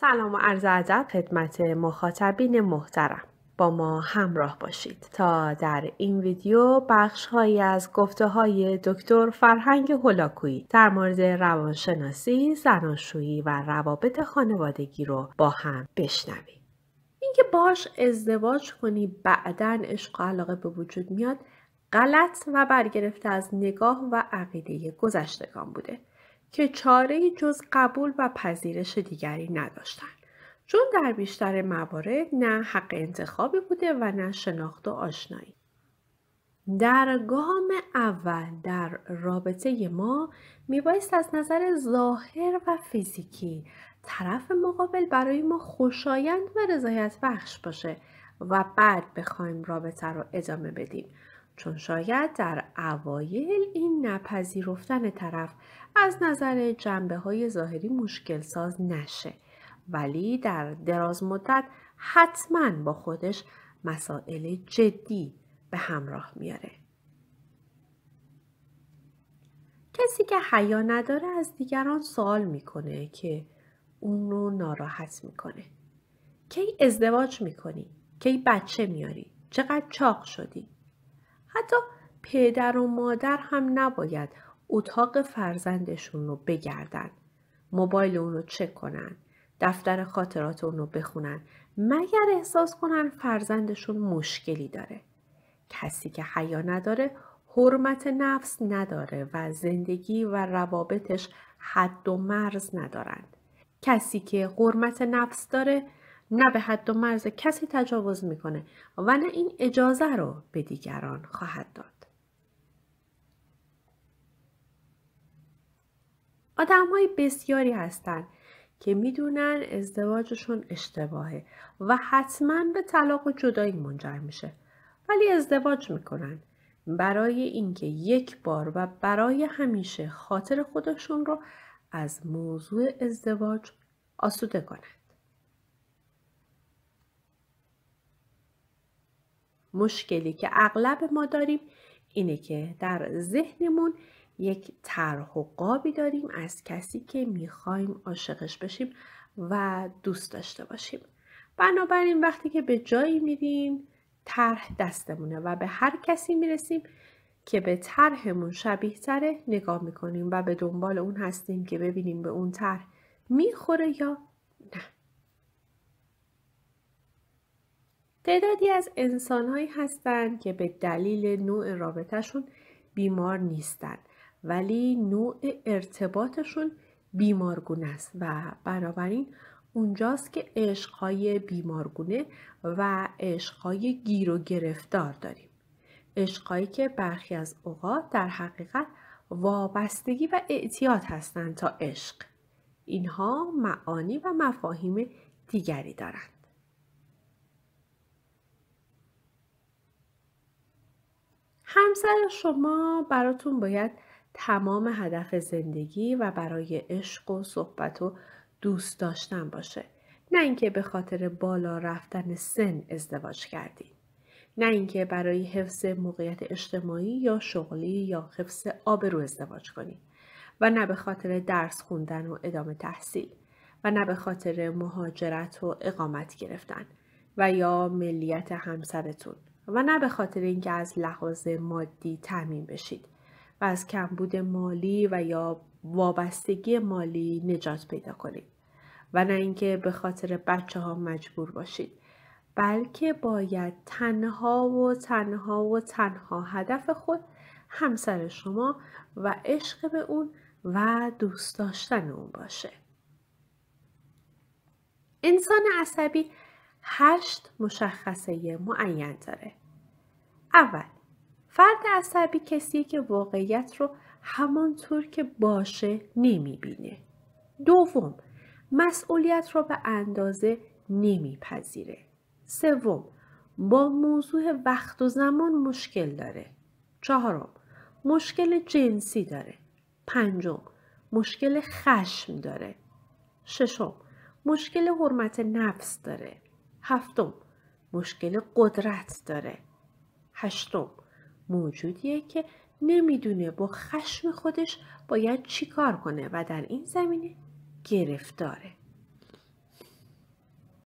سلام و عرض ادب خدمت مخاطبین محترم با ما همراه باشید تا در این ویدیو بخش هایی از گفته های دکتر فرهنگ هولاکویی در مورد روانشناسی، زناشویی و روابط خانوادگی رو با هم بشنویم. اینکه باش ازدواج کنی بعدا عشق و علاقه به وجود میاد غلط و برگرفته از نگاه و عقیده گذشتگان بوده که چاره جز قبول و پذیرش دیگری نداشتند. چون در بیشتر موارد نه حق انتخابی بوده و نه شناخت و آشنایی. در گام اول در رابطه ما میبایست از نظر ظاهر و فیزیکی طرف مقابل برای ما خوشایند و رضایت بخش باشه و بعد بخوایم رابطه رو ادامه بدیم چون شاید در اوایل این نپذیرفتن طرف از نظر جنبه های ظاهری مشکل ساز نشه ولی در دراز مدت حتما با خودش مسائل جدی به همراه میاره. کسی که حیا نداره از دیگران سوال میکنه که اون رو ناراحت میکنه. کی ازدواج میکنی؟ کی بچه میاری؟ چقدر چاق شدی؟ حتی پدر و مادر هم نباید اتاق فرزندشون رو بگردن موبایل اون رو چک کنن دفتر خاطرات اون رو بخونن مگر احساس کنن فرزندشون مشکلی داره کسی که حیا نداره حرمت نفس نداره و زندگی و روابطش حد و مرز ندارند کسی که حرمت نفس داره نه به حد و مرز کسی تجاوز میکنه و نه این اجازه رو به دیگران خواهد داد. آدم های بسیاری هستند که میدونن ازدواجشون اشتباهه و حتما به طلاق و جدایی منجر میشه ولی ازدواج میکنن برای اینکه یک بار و برای همیشه خاطر خودشون رو از موضوع ازدواج آسوده کنند مشکلی که اغلب ما داریم اینه که در ذهنمون یک طرح و قابی داریم از کسی که میخوایم عاشقش بشیم و دوست داشته باشیم بنابراین وقتی که به جایی میریم طرح دستمونه و به هر کسی میرسیم که به طرحمون شبیه تره نگاه میکنیم و به دنبال اون هستیم که ببینیم به اون طرح میخوره یا نه تعدادی از انسانهایی هستند که به دلیل نوع رابطهشون بیمار نیستند ولی نوع ارتباطشون بیمارگونه است و بنابراین اونجاست که عشقهای بیمارگونه و عشقهای گیر و گرفتار داریم عشقهایی که برخی از اوقات در حقیقت وابستگی و اعتیاد هستند تا عشق اینها معانی و مفاهیم دیگری دارند همسر شما براتون باید تمام هدف زندگی و برای عشق و صحبت و دوست داشتن باشه نه اینکه به خاطر بالا رفتن سن ازدواج کردید، نه اینکه برای حفظ موقعیت اجتماعی یا شغلی یا حفظ آبرو ازدواج کنید و نه به خاطر درس خوندن و ادامه تحصیل و نه به خاطر مهاجرت و اقامت گرفتن و یا ملیت همسرتون و نه به خاطر اینکه از لحاظ مادی تعمین بشید و از کمبود مالی و یا وابستگی مالی نجات پیدا کنید و نه اینکه به خاطر بچه ها مجبور باشید بلکه باید تنها و تنها و تنها هدف خود همسر شما و عشق به اون و دوست داشتن اون باشه انسان عصبی هشت مشخصه معین داره اول فرد عصبی کسی که واقعیت رو همانطور که باشه نمیبینه. دوم مسئولیت رو به اندازه نمیپذیره. سوم با موضوع وقت و زمان مشکل داره. چهارم مشکل جنسی داره. پنجم مشکل خشم داره. ششم مشکل حرمت نفس داره. هفتم مشکل قدرت داره. هشتم موجودیه که نمیدونه با خشم خودش باید چی کار کنه و در این زمینه گرفتاره